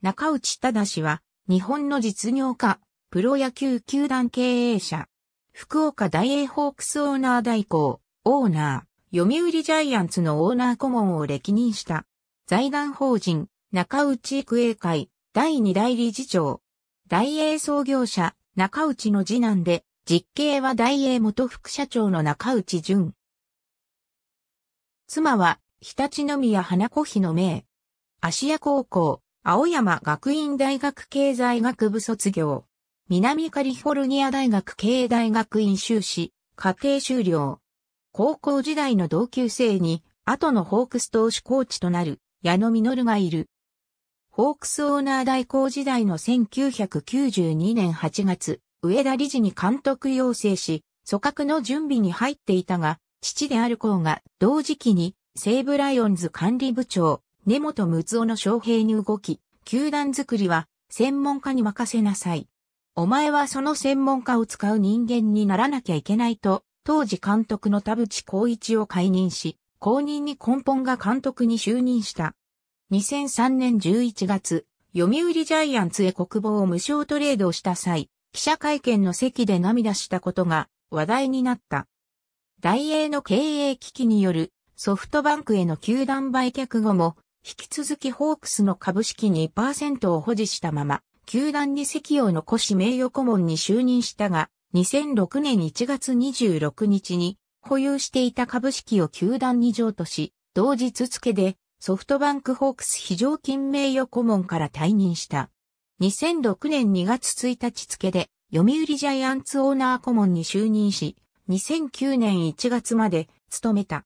中内忠は、日本の実業家、プロ野球球団経営者、福岡大英ホークスオーナー代行、オーナー、読売ジャイアンツのオーナー顧問を歴任した、財団法人、中内育英会、第二代理事長、大英創業者、中内の次男で、実刑は大英元副社長の中内淳。妻は、日立宮花子妃の名、芦屋高校、青山学院大学経済学部卒業。南カリフォルニア大学経大学院修士、家庭修了。高校時代の同級生に、後のホークス投手コーチとなる、矢野実がいる。ホークスオーナー代行時代の1992年8月、上田理事に監督要請し、組閣の準備に入っていたが、父である校が同時期に西武ライオンズ管理部長、根本睦夫の招聘に動き、球団作りは専門家に任せなさい。お前はその専門家を使う人間にならなきゃいけないと、当時監督の田淵光一を解任し、公認に根本が監督に就任した。2003年11月、読売ジャイアンツへ国防を無償トレードした際、記者会見の席で涙したことが話題になった。大英の経営危機によるソフトバンクへの球団売却後も引き続きホークスの株式2%を保持したまま、球団に席を残し名誉顧問に就任したが、2006年1月26日に保有していた株式を球団に譲渡し、同日付でソフトバンクホークス非常勤名誉顧問から退任した。2006年2月1日付で読売ジャイアンツオーナー顧問に就任し、2009年1月まで務めた。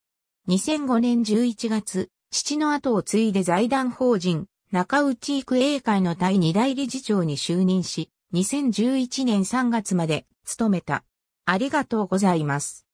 2005年11月、父の後を継いで財団法人、中内育英会の第二代理事長に就任し、2011年3月まで務めた。ありがとうございます。